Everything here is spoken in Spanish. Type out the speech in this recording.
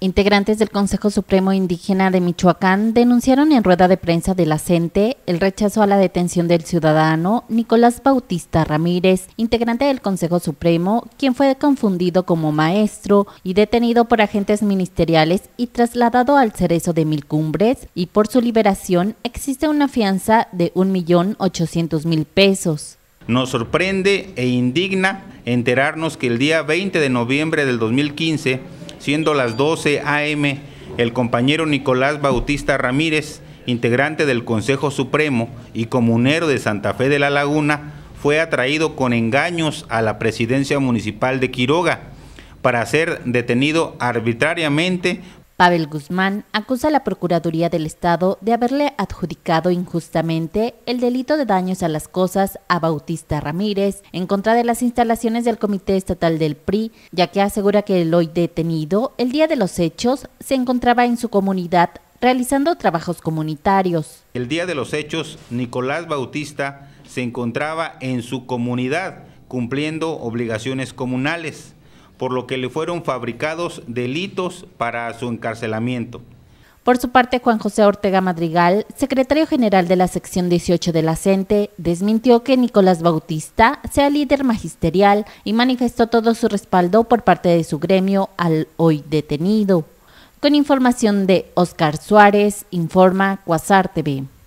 Integrantes del Consejo Supremo Indígena de Michoacán denunciaron en rueda de prensa de la CENTE el rechazo a la detención del ciudadano Nicolás Bautista Ramírez, integrante del Consejo Supremo, quien fue confundido como maestro y detenido por agentes ministeriales y trasladado al cerezo de Mil Cumbres, y por su liberación existe una fianza de 1.800.000 pesos. Nos sorprende e indigna enterarnos que el día 20 de noviembre del 2015 siendo las 12 a.m., el compañero Nicolás Bautista Ramírez, integrante del Consejo Supremo y comunero de Santa Fe de la Laguna, fue atraído con engaños a la presidencia municipal de Quiroga para ser detenido arbitrariamente Pavel Guzmán acusa a la Procuraduría del Estado de haberle adjudicado injustamente el delito de daños a las cosas a Bautista Ramírez en contra de las instalaciones del Comité Estatal del PRI, ya que asegura que el hoy detenido, el día de los hechos, se encontraba en su comunidad realizando trabajos comunitarios. El día de los hechos, Nicolás Bautista se encontraba en su comunidad cumpliendo obligaciones comunales por lo que le fueron fabricados delitos para su encarcelamiento. Por su parte, Juan José Ortega Madrigal, secretario general de la sección 18 de la CENTE, desmintió que Nicolás Bautista sea líder magisterial y manifestó todo su respaldo por parte de su gremio al hoy detenido. Con información de Oscar Suárez, informa Cuasar TV.